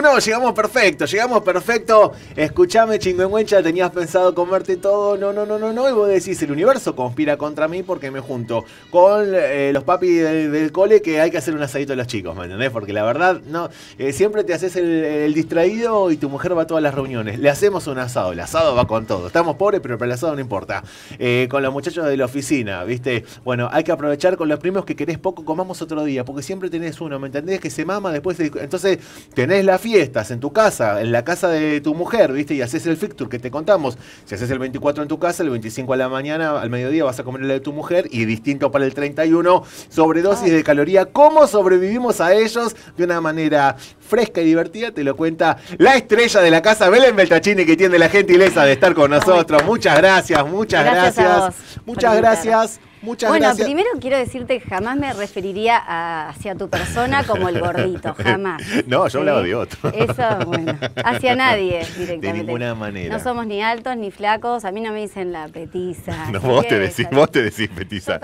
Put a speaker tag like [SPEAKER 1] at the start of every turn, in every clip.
[SPEAKER 1] no, llegamos perfecto, llegamos perfecto. Escuchame, chingüengüencha, tenías pensado comerte todo. No, no, no, no, no. Y vos decís, el universo conspira contra mí porque me junto con eh, los papis del, cole que hay que hacer un asadito a los chicos, ¿me entendés? Porque la verdad, no. Eh, siempre te haces el, distraído y tu mujer va a todas las reuniones. Le hacemos un asado, el asado va con todo. Estamos pobres, pero para el asado no importa. Eh, con los muchachos de la oficina, ¿viste? Bueno, hay que aprovechar con los primos que querés poco, comamos otro día, porque siempre tenés uno, ¿me entendés? Que se mama después. Entonces, tenés la fiestas en tu casa, en la casa de tu mujer, ¿viste? Y haces el fixture que te contamos. Si haces el 24 en tu casa, el 25 a la mañana, al mediodía vas a comer la de tu mujer y distinto para el 31, sobredosis ah. de caloría. ¿Cómo sobrevivimos a ellos de una manera fresca y divertida? Te lo cuenta la estrella de la casa, Belén Beltachini, que tiene la gentileza de estar con nosotros. Muchas gracias, muchas gracias.
[SPEAKER 2] Muchas gracias bueno, primero quiero decirte que jamás me referiría hacia tu persona como el gordito, jamás. no, yo hablaba
[SPEAKER 1] de eh, otro. Eso, bueno, hacia nadie directamente. De ninguna manera. No somos
[SPEAKER 2] ni altos ni flacos, a mí no me dicen la petiza. No, vos te, decís, vos te decís petiza.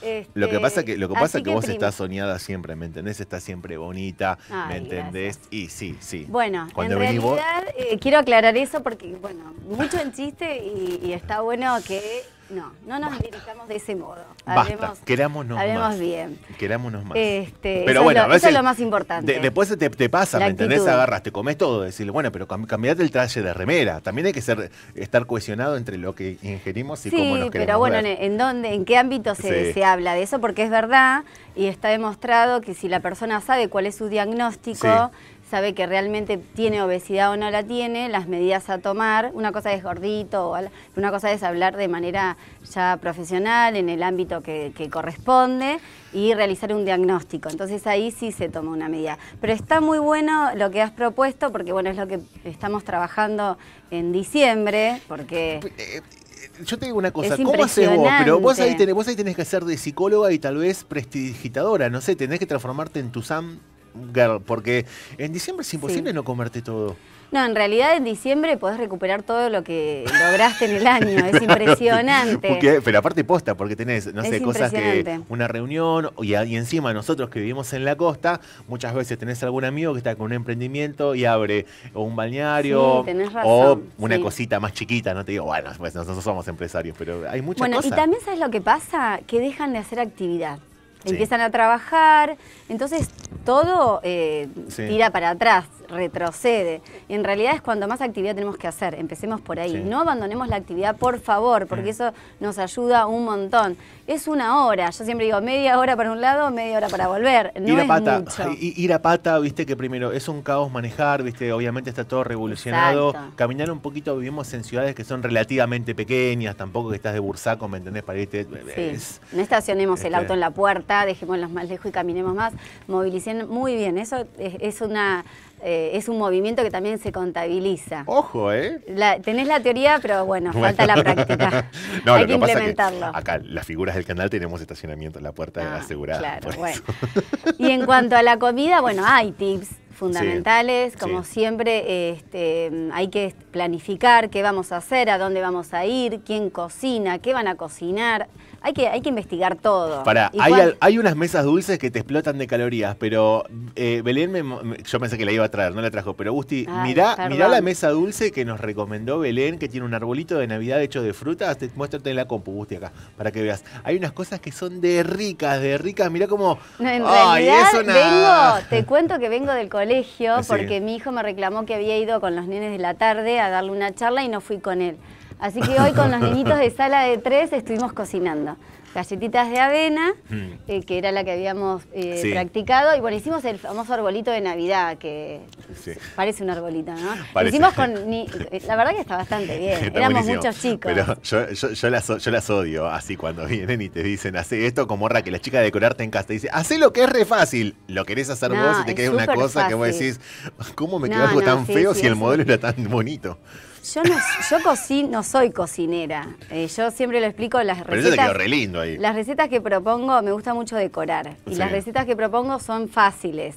[SPEAKER 2] Este, lo que pasa que lo que pasa vos estás
[SPEAKER 1] soñada siempre, ¿me entendés? Estás siempre bonita, ¿me entendés? Y sí, sí. Bueno, Cuando en realidad
[SPEAKER 2] eh, quiero aclarar eso porque, bueno, mucho en chiste y está bueno que no, no nos Basta. de ese modo.
[SPEAKER 1] querámonos bien. Querámonos más. Este, pero bueno, es lo, eso es lo más importante. después te, te pasa, ¿me entendés? Agarras, te comes todo. Decirle, bueno, pero cambiate el traje de remera. También hay que ser, estar cohesionado entre lo que ingerimos y cómo nos queremos pero bueno,
[SPEAKER 2] ¿en dónde, en qué ámbito se, habla de eso? Porque es verdad y está demostrado que si la persona sabe cuál es su diagnóstico sabe que realmente tiene obesidad o no la tiene, las medidas a tomar. Una cosa es gordito, una cosa es hablar de manera ya profesional, en el ámbito que, corresponde, y realizar un diagnóstico. Entonces ahí sí se toma una medida. Pero está muy bueno lo que has propuesto, porque bueno, es lo que estamos trabajando en diciembre, porque... Eh, eh, yo te
[SPEAKER 1] digo una cosa, ¿cómo haces vos? Pero vos ahí, tenés, vos ahí tenés que ser de psicóloga y tal vez prestidigitadora, no sé, tenés que transformarte en tu SAM porque en diciembre es imposible no comerte todo.
[SPEAKER 2] No, en realidad en diciembre podés recuperar todo lo que lograste en el año. Es impresionante.
[SPEAKER 1] pero aparte posta, porque tenés, no sé, cosas que una reunión y, y, encima nosotros que vivimos en la costa, muchas veces tenés algún amigo que está con un emprendimiento y abre o un balneario o una cosita más chiquita. No te digo, bueno, pues nosotros somos empresarios, pero hay muchas cosas. Bueno, y también
[SPEAKER 2] sabes lo que pasa, que dejan de hacer actividad empiezan a trabajar, entonces todo eh, tira para atrás, retrocede. en realidad es cuando más actividad tenemos que hacer, empecemos por ahí. No abandonemos la actividad, por favor, porque eso nos ayuda un montón es una hora. Yo siempre digo media hora para un lado, media hora para volver. No ir a es pata, mucho.
[SPEAKER 1] ir a pata, viste que primero es un caos manejar, viste, obviamente está todo revolucionado. Caminar un poquito, vivimos en ciudades que son relativamente pequeñas, tampoco que estás de bursaco, ¿me entendés? Para irte. Eh,
[SPEAKER 2] no estacionemos el auto este en la puerta, los más lejos y caminemos más. Movilicen muy bien, eso es, es una eh, es un movimiento que también se contabiliza. Ojo, ¿eh? tenés la teoría, pero bueno, falta la práctica. no, Hay que, implementarlo. acá, las
[SPEAKER 1] figuras del canal tenemos estacionamiento en la puerta la ah, asegurada. Claro, bueno.
[SPEAKER 2] y en cuanto a la comida, bueno, hay tips fundamentales. Como siempre, este, hay que planificar qué vamos a hacer, a dónde vamos a ir, quién cocina, qué van a cocinar. Hay que, hay que investigar todo. Para,
[SPEAKER 1] hay, unas mesas dulces que te explotan de calorías, pero eh, Belén, me, yo pensé que la iba a traer, no la trajo. Pero Gusti, mirá, la mesa dulce que nos recomendó Belén, que tiene un arbolito de Navidad hecho de frutas. Te, muéstrate en la compu, Gusti, acá, para que veas. Hay unas cosas que son de ricas, de ricas. Mirá cómo No, eso
[SPEAKER 2] te cuento que vengo del colegio porque mi hijo me reclamó que había ido con los nenes de la tarde a darle una charla y no fui con él. Así que hoy con los niñitos de sala de tres estuvimos cocinando. Galletitas de avena, mm. eh, que era la que habíamos eh, practicado. Y bueno, hicimos el famoso arbolito de Navidad, que parece un arbolito, ¿no? Hicimos con... Eh, la verdad que está bastante bien. Éramos muchos chicos. Pero
[SPEAKER 1] yo, las, odio así cuando vienen y te dicen, hace esto como morra que la chica de decorarte en casa dice, hace lo que es re fácil. Lo querés hacer vos y te queda una cosa que vos decís, ¿cómo me quedó algo tan feo si el modelo era tan bonito?
[SPEAKER 2] Yo no, yo cocino, no soy cocinera. Eh, yo siempre lo explico las recetas.
[SPEAKER 1] te ahí. Las
[SPEAKER 2] recetas que propongo, me gusta mucho decorar. Y las recetas que propongo son fáciles.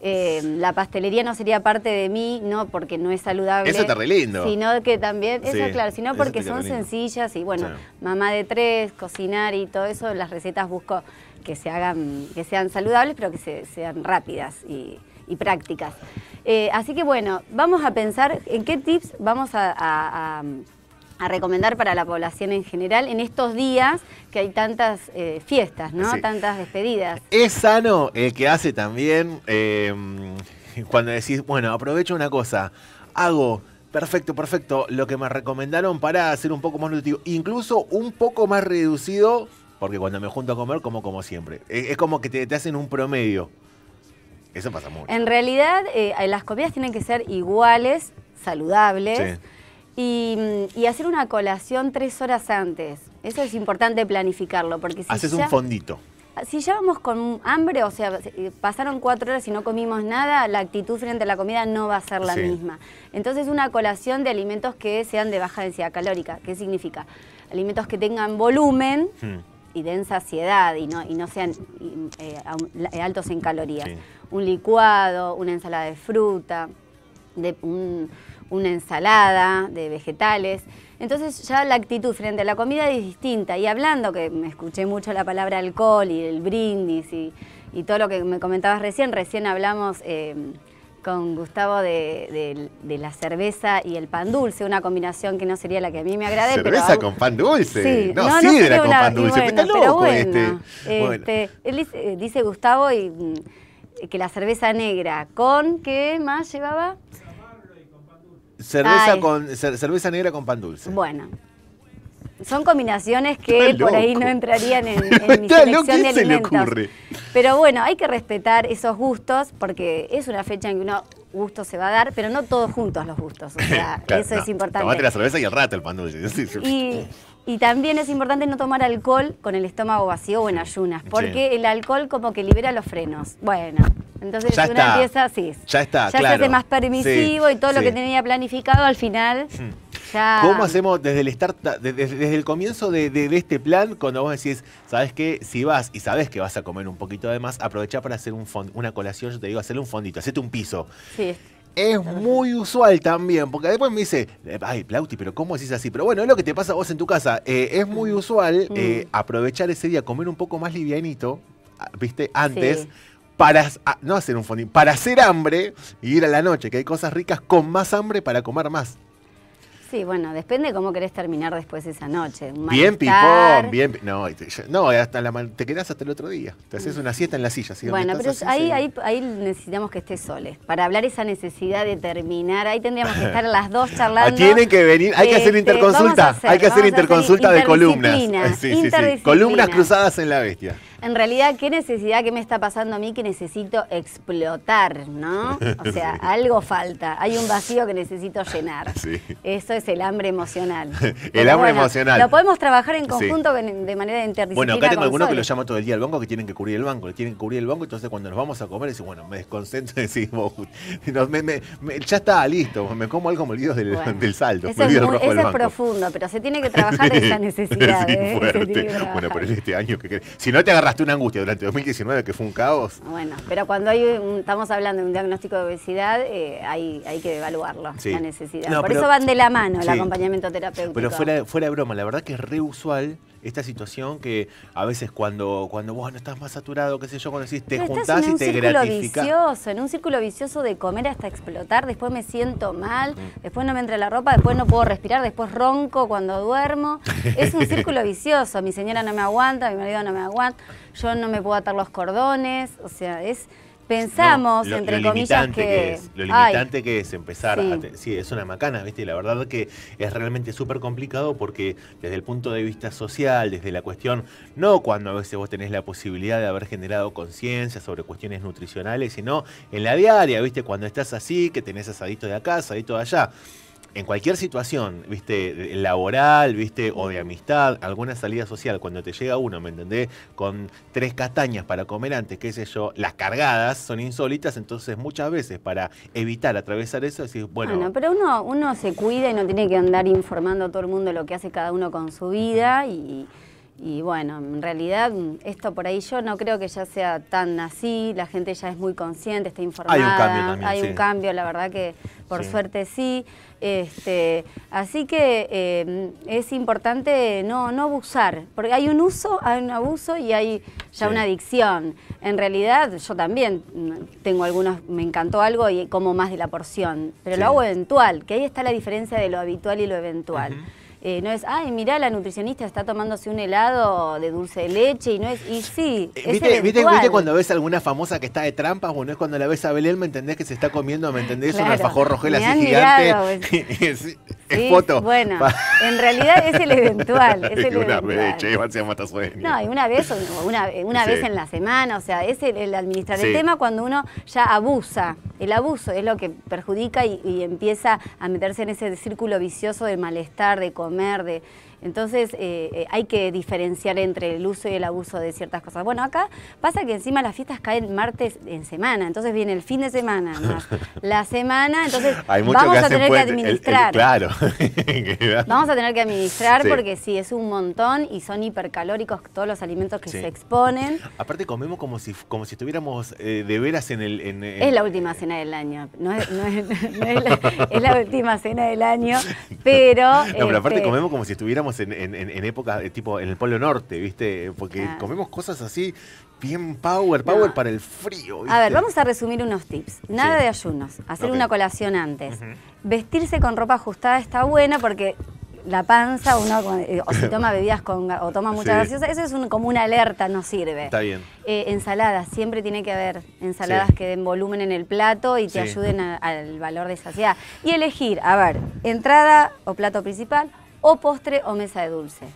[SPEAKER 2] Eh, la pastelería no sería parte de mí, no porque no es saludable. Eso está re lindo. Sino que también, eso eso claro, sino porque son sencillas y bueno, mamá de tres, cocinar y todo eso, las recetas busco que se hagan, que sean saludables, pero que sean rápidas y, prácticas. Eh, así que bueno, vamos a pensar en qué tips vamos a, recomendar para la población en general en estos días que hay tantas eh, fiestas, ¿no? Tantas despedidas.
[SPEAKER 1] Es sano el que hace también eh, cuando decís, bueno, aprovecho una cosa, hago perfecto, perfecto, lo que me recomendaron para hacer un poco más nutritivo, incluso un poco más reducido porque cuando me junto a comer, como como siempre. E, es, como que te, hacen un promedio. Eso pasa mucho.
[SPEAKER 2] En realidad, eh, las comidas tienen que ser iguales, saludables. Mm, y, hacer una colación tres horas antes. Eso es importante planificarlo. Porque si Haces un fondito. Si ya vamos con hambre, o sea, eh, pasaron cuatro horas y no comimos nada, la actitud frente a la comida no va a ser la misma. Entonces, una colación de alimentos que sean de baja densidad calórica. ¿Qué significa? Alimentos que tengan volumen. Hmm y densa saciedad y no, y no sean eh, eh, altos en calorías. Un licuado, una ensalada de fruta, una ensalada de vegetales. Entonces ya la actitud frente a la comida es distinta. Y hablando, que me escuché mucho la palabra alcohol y el brindis y, todo lo que me comentabas recién, recién hablamos... Eh, con Gustavo de, de, la cerveza y el pan dulce, una combinación que no sería la que a mí me agrade. Cerveza con pan
[SPEAKER 1] dulce. Sí, no, sí era con pan dulce. este.
[SPEAKER 2] él, dice Gustavo y, mm, que la cerveza negra con qué más llevaba.
[SPEAKER 1] Cerveza, y con, cerveza negra con pan dulce.
[SPEAKER 2] Bueno, son combinaciones que por ahí no entrarían en, mi selección de alimentos. Pero bueno, hay que respetar esos gustos porque es una fecha en que uno gusto se va a dar, pero no todos juntos los gustos. O sea, eso es importante. Tomate la
[SPEAKER 1] cerveza y el rato el pan
[SPEAKER 2] y, también es importante no tomar alcohol con el estómago vacío o en ayunas, porque el alcohol como que libera los frenos. Bueno, entonces ya una está. así. Ya
[SPEAKER 1] está, ya claro. se hace más permisivo y todo lo que
[SPEAKER 2] tenía planificado al final... Hmm. ¿Cómo
[SPEAKER 1] hacemos desde el, start, desde, el comienzo de, este plan, cuando vos decís, sabes qué? si vas y sabes que vas a comer un poquito de más, aprovechá para hacer un una colación, yo te digo, hacerle un fondito, hacete un piso. Sí. Es muy usual también, porque después me dice, ay, Plauti, pero ¿cómo decís así? Pero bueno, es lo que te pasa a vos en tu casa. Eh, es muy mm. usual eh, mm. aprovechar ese día, comer un poco más livianito, ah, viste, antes. para ah, no hacer un para hacer hambre y ir a la noche, que hay cosas ricas con más hambre para comer más.
[SPEAKER 2] Sí, bueno, depende de cómo querés terminar después esa noche. bien pipón,
[SPEAKER 1] bien. No, no hasta la, te quedás hasta el otro día. Te haces una siesta en la silla. Bueno, pero ahí,
[SPEAKER 2] ahí, necesitamos que estés Sole. Para hablar esa necesidad de terminar, ahí tendríamos que estar las dos ah, charlando. Tienen que venir, hay que hacer este, interconsulta. hay que hacer interconsulta de columnas. Columnas cruzadas en la bestia en realidad, ¿qué necesidad, que me está pasando a mí que necesito explotar, no? O sea, algo falta, hay un vacío que necesito llenar. Eso es el hambre emocional.
[SPEAKER 1] el hambre emocional. Lo podemos
[SPEAKER 2] trabajar en conjunto de manera interdisciplinaria. Bueno, acá tengo algunos que lo
[SPEAKER 1] llama todo el día al banco que tienen que cubrir el banco, le tienen que cubrir el banco, entonces cuando nos vamos a comer, bueno, me desconcentro y decimos, me, ya está listo, me como algo, molido del, salto Eso es,
[SPEAKER 2] profundo, pero se tiene que trabajar esa necesidad. ¿eh? fuerte.
[SPEAKER 1] Bueno, pero este año, que Si no te agarras una angustia durante 2019 que fue un caos.
[SPEAKER 2] Bueno, pero cuando estamos hablando de un diagnóstico de obesidad, eh, hay, que evaluarlo, la necesidad. Por eso van de la mano el acompañamiento terapéutico. Pero fuera,
[SPEAKER 1] fuera de broma, la verdad que es reusual esta situación que a veces cuando, cuando vos no estás más saturado, qué sé yo, cuando decís, te juntás y te círculo Vicioso,
[SPEAKER 2] en un círculo vicioso de comer hasta explotar, después me siento mal, mm. después no me entra la ropa, después no puedo respirar, después ronco cuando duermo. Es un círculo vicioso, mi señora no me aguanta, mi marido no me aguanta, yo no me puedo atar los cordones, o sea, es pensamos, entre comillas, que... lo limitante
[SPEAKER 1] que es empezar sí. a... Sí, es una macana, ¿viste? la verdad que es realmente súper complicado porque desde el punto de vista social, desde la cuestión, no cuando a veces vos tenés la posibilidad de haber generado conciencia sobre cuestiones nutricionales, sino en la diaria, ¿viste? Cuando estás así, que tenés asadito de acá, asadito de allá en cualquier situación, viste, laboral, viste, o de amistad, alguna salida social, cuando te llega uno, ¿me entendés? Con tres castañas para comer antes, qué sé yo, las cargadas son insólitas, entonces muchas veces para evitar atravesar eso, decís, bueno... Bueno,
[SPEAKER 2] pero uno, uno se cuida y no tiene que andar informando a todo el mundo lo que hace cada uno con su vida y... Y bueno, en realidad esto por ahí yo no creo que ya sea tan así, la gente ya es muy consciente, está informada. Hay un cambio Hay un cambio, la verdad que por suerte sí. Este, así que em, es importante no, no abusar, porque hay un uso, hay un abuso y hay ya una adicción. En realidad yo también tengo algunos, me encantó algo y como más de la porción, pero lo hago eventual, que ahí está la diferencia de lo habitual y lo eventual. Eh, no es, ay, mirá, la nutricionista está tomándose un helado de dulce de leche y no es, y sí, ¿Viste, ¿viste, cuando
[SPEAKER 1] ves a alguna famosa que está de trampas? Bueno, es cuando la ves a Belén, ¿me entendés que se está comiendo, ¿me entendés? Un alfajor rogel así gigante. foto. Bueno,
[SPEAKER 2] en realidad es el eventual. Es una vez, che, No, y una eh, vez, en la semana, o sea, es el, administrar. El tema cuando uno ya abusa, el abuso es lo que perjudica y empieza a meterse en ese círculo vicioso de malestar, de comer, de entonces eh, eh, hay que diferenciar entre el uso y el abuso de ciertas cosas. Bueno, acá pasa que encima las fiestas caen martes en semana, entonces viene el fin de semana la semana, entonces vamos a tener que administrar. claro. vamos a tener que administrar porque si es un montón y son hipercalóricos todos los alimentos que se exponen.
[SPEAKER 1] Aparte comemos como si, como si estuviéramos eh, de veras en el... es la
[SPEAKER 2] última cena del año, no es, la, última cena del año, pero... No, pero aparte este, comemos
[SPEAKER 1] como si estuviéramos en, en, época, eh, tipo en el Polo Norte, ¿viste? Porque comemos cosas así bien power, power para el frío. A ver, vamos a
[SPEAKER 2] resumir unos tips. Nada de ayunos, hacer una colación antes. Vestirse con ropa ajustada está buena porque la panza, uno eh, o si toma bebidas con, o toma muchas gaseosas, eso es como una alerta, no sirve. Está bien. Eh, ensaladas, siempre tiene que haber ensaladas que den volumen en el plato y te ayuden al valor de saciedad. Y elegir, a ver, entrada o plato principal o postre o mesa de dulce.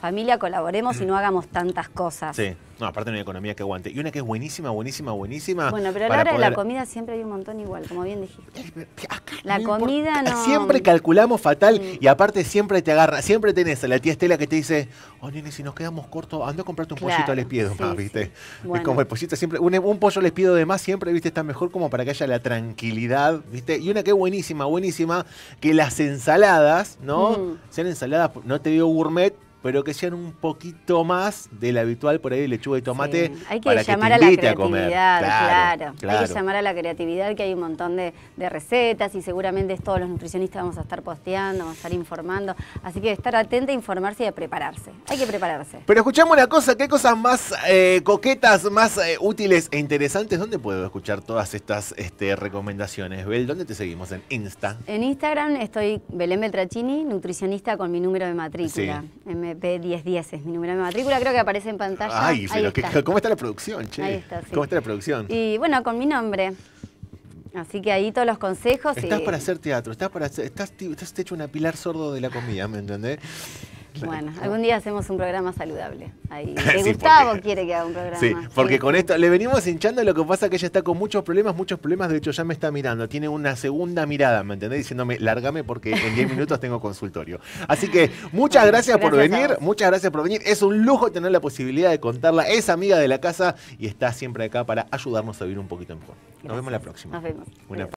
[SPEAKER 2] Familia, colaboremos y no hagamos tantas cosas. Sí.
[SPEAKER 1] No, aparte no hay economía que aguante. Y una que es buenísima, buenísima, buenísima. Bueno, pero a la hora de la
[SPEAKER 2] comida siempre hay un montón igual, como bien dijiste. La comida no. Siempre
[SPEAKER 1] calculamos fatal y aparte siempre te agarra, siempre tenés a la tía Estela que te dice, oh nene, si nos quedamos cortos, anda a comprarte un pollito les pido más, ¿viste? Es Como el pollito siempre, un, pollo les pido de más, siempre, ¿viste? Está mejor como para que haya la tranquilidad, ¿viste? Y una que es buenísima, buenísima, que las ensaladas, ¿no? Mm. Sean ensaladas, no te digo gourmet, pero que sean un poquito más del habitual por ahí de lechuga y tomate. Hay que llamar a la creatividad, claro, Hay que llamar a
[SPEAKER 2] la creatividad, que hay un montón de, recetas y seguramente todos los nutricionistas vamos a estar posteando, vamos a estar informando. Así que estar atenta, informarse y a prepararse. Hay que prepararse.
[SPEAKER 1] Pero escuchamos una cosa, ¿qué cosas más eh, coquetas, más eh, útiles e interesantes? ¿Dónde puedo escuchar todas estas este, recomendaciones, Bel? ¿Dónde te seguimos? ¿En Insta?
[SPEAKER 2] En Instagram estoy Belén Beltracini, nutricionista con mi número de matrícula. Sí. B1010 es mi número de matrícula, creo que aparece en pantalla. Ay, pero
[SPEAKER 1] ¿cómo está la producción, che? ¿Cómo está la producción?
[SPEAKER 2] Y bueno, con mi nombre. Así que ahí todos los consejos. Estás para hacer
[SPEAKER 1] teatro, estás para estás hecho una pilar sordo de la comida, ¿me entendés? Bueno,
[SPEAKER 2] algún día hacemos un programa saludable. Ahí. Gustavo quiere que haga un programa. Sí, porque con
[SPEAKER 1] esto le venimos hinchando, lo que pasa es que ella está con muchos problemas, muchos problemas. De hecho, ya me está mirando. Tiene una segunda mirada, ¿me entendés? Diciéndome, lárgame porque en 10 minutos tengo consultorio. Así que muchas gracias, por venir. Muchas gracias por venir. Es un lujo tener la posibilidad de contarla. Es amiga de la casa y está siempre acá para ayudarnos a vivir un poquito mejor. Nos vemos la
[SPEAKER 2] próxima. Nos vemos.